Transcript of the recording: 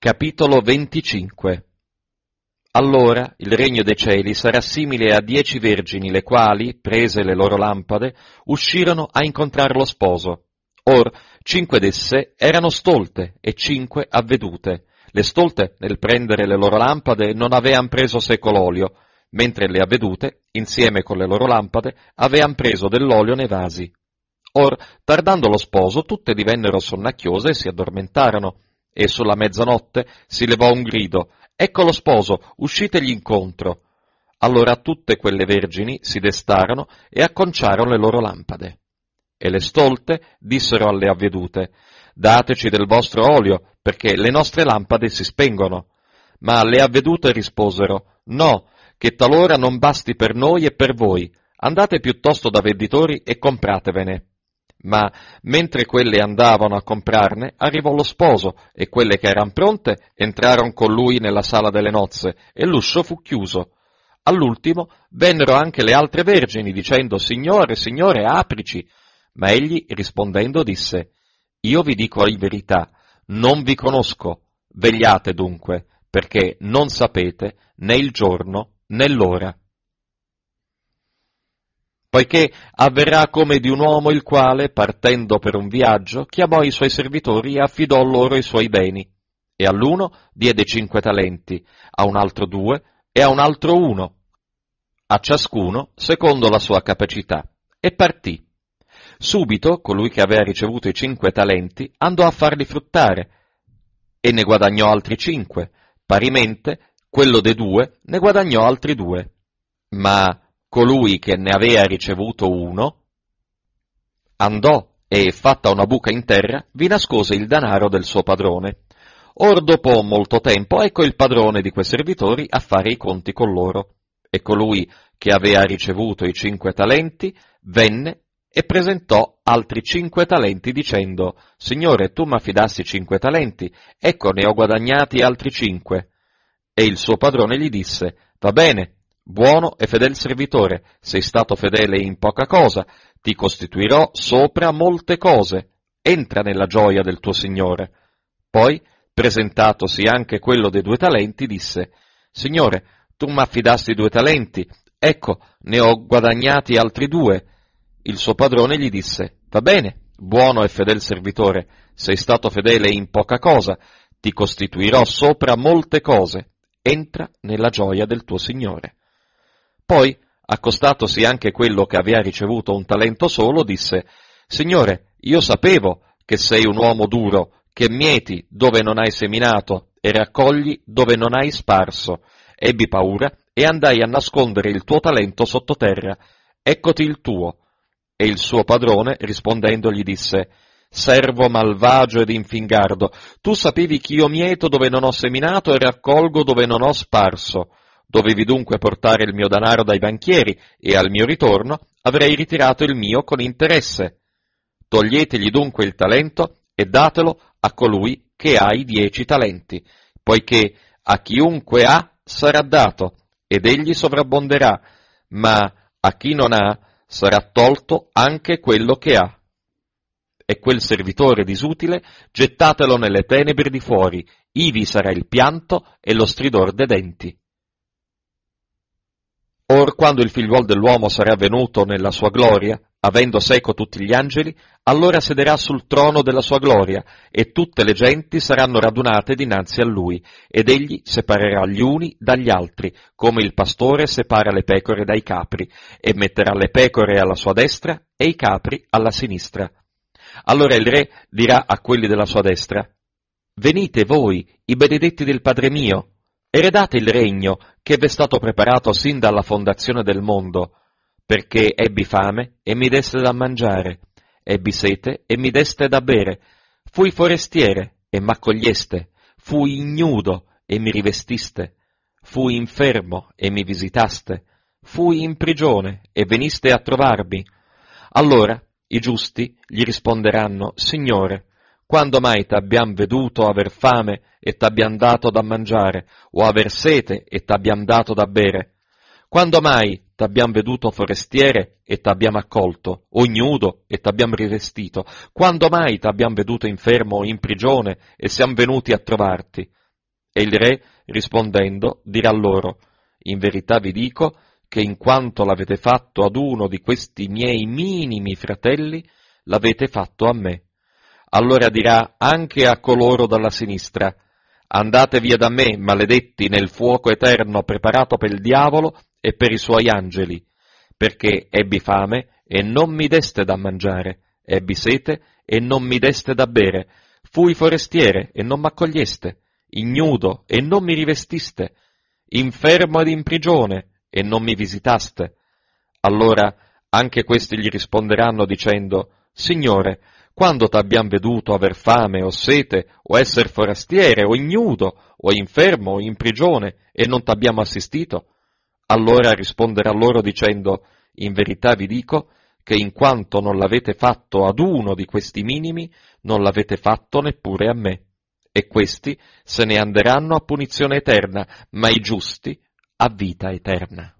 Capitolo 25 Allora il regno dei cieli sarà simile a dieci vergini, le quali, prese le loro lampade, uscirono a incontrar lo sposo. Or, cinque d'esse erano stolte e cinque avvedute. Le stolte, nel prendere le loro lampade, non avean preso seco l'olio, mentre le avvedute, insieme con le loro lampade, avean preso dell'olio nei vasi. Or, tardando lo sposo, tutte divennero sonnacchiose e si addormentarono e sulla mezzanotte si levò un grido Ecco lo sposo, uscitegli incontro. Allora tutte quelle vergini si destarono e acconciarono le loro lampade. E le stolte dissero alle avvedute, dateci del vostro olio, perché le nostre lampade si spengono. Ma le avvedute risposero, no, che talora non basti per noi e per voi, andate piuttosto da venditori e compratevene ma mentre quelle andavano a comprarne, arrivò lo sposo e quelle che eran pronte entrarono con lui nella sala delle nozze e l'uscio fu chiuso. All'ultimo vennero anche le altre vergini dicendo Signore, Signore, aprici. Ma egli rispondendo disse Io vi dico la verità, non vi conosco. Vegliate dunque, perché non sapete né il giorno né l'ora poiché avverrà come di un uomo il quale, partendo per un viaggio, chiamò i suoi servitori e affidò loro i suoi beni. E all'uno diede cinque talenti, a un altro due e a un altro uno, a ciascuno secondo la sua capacità, e partì. Subito colui che aveva ricevuto i cinque talenti andò a farli fruttare, e ne guadagnò altri cinque, parimente quello dei due ne guadagnò altri due. Ma colui che ne aveva ricevuto uno, andò e, fatta una buca in terra, vi nascose il danaro del suo padrone. Or dopo molto tempo, ecco il padrone di quei servitori a fare i conti con loro. E colui che aveva ricevuto i cinque talenti venne e presentò altri cinque talenti dicendo, Signore, tu m'affidassi cinque talenti, ecco ne ho guadagnati altri cinque. E il suo padrone gli disse, Va bene, Buono e fedel servitore, sei stato fedele in poca cosa, ti costituirò sopra molte cose, entra nella gioia del tuo Signore. Poi, presentatosi anche quello dei due talenti, disse, Signore, tu m'affidasti due talenti, ecco, ne ho guadagnati altri due. Il suo padrone gli disse, Va bene, buono e fedel servitore, sei stato fedele in poca cosa, ti costituirò sopra molte cose, entra nella gioia del tuo Signore. Poi, accostatosi anche quello che aveva ricevuto un talento solo, disse, Signore, io sapevo che sei un uomo duro, che mieti dove non hai seminato e raccogli dove non hai sparso. Ebbi paura e andai a nascondere il tuo talento sottoterra. Eccoti il tuo. E il suo padrone, rispondendogli, disse, Servo malvagio ed infingardo, tu sapevi ch'io mieto dove non ho seminato e raccolgo dove non ho sparso. Dovevi dunque portare il mio danaro dai banchieri e al mio ritorno avrei ritirato il mio con interesse. Toglietegli dunque il talento e datelo a colui che ha i dieci talenti, poiché a chiunque ha sarà dato ed egli sovrabbonderà, ma a chi non ha sarà tolto anche quello che ha. E quel servitore disutile gettatelo nelle tenebre di fuori, ivi sarà il pianto e lo stridor dei denti or quando il figliuol dell'uomo sarà venuto nella sua gloria, avendo seco tutti gli angeli, allora sederà sul trono della sua gloria, e tutte le genti saranno radunate dinanzi a lui, ed egli separerà gli uni dagli altri, come il pastore separa le pecore dai capri, e metterà le pecore alla sua destra e i capri alla sinistra. Allora il re dirà a quelli della sua destra, Venite voi, i benedetti del Padre mio, eredate il regno che v'è stato preparato sin dalla fondazione del mondo, perché ebbi fame e mi deste da mangiare, ebbi sete e mi deste da bere, fui forestiere e m'accoglieste, fui ignudo e mi rivestiste, fui infermo e mi visitaste, fui in prigione e veniste a trovarmi. Allora i giusti gli risponderanno, Signore, quando mai t'abbiam veduto aver fame e t'abbiam dato da mangiare, o aver sete e t'abbiam dato da bere? Quando mai t'abbiam veduto forestiere e t'abbiam accolto, o ignudo e t'abbiam rivestito? Quando mai t'abbiam veduto infermo o in prigione e siam venuti a trovarti? E il re, rispondendo, dirà loro, in verità vi dico che in quanto l'avete fatto ad uno di questi miei minimi fratelli, l'avete fatto a me allora dirà anche a coloro dalla sinistra, andate via da me, maledetti, nel fuoco eterno preparato per il diavolo e per i suoi angeli, perché ebbi fame e non mi deste da mangiare, ebbi sete e non mi deste da bere, fui forestiere e non m'accoglieste, ignudo e non mi rivestiste, infermo ed in prigione e non mi visitaste. Allora anche questi gli risponderanno dicendo, Signore, quando t'abbiam veduto aver fame o sete, o essere forastiere, o ignudo, o infermo, o in prigione, e non t'abbiamo assistito? Allora risponderà loro dicendo, in verità vi dico, che in quanto non l'avete fatto ad uno di questi minimi, non l'avete fatto neppure a me. E questi se ne anderanno a punizione eterna, ma i giusti a vita eterna.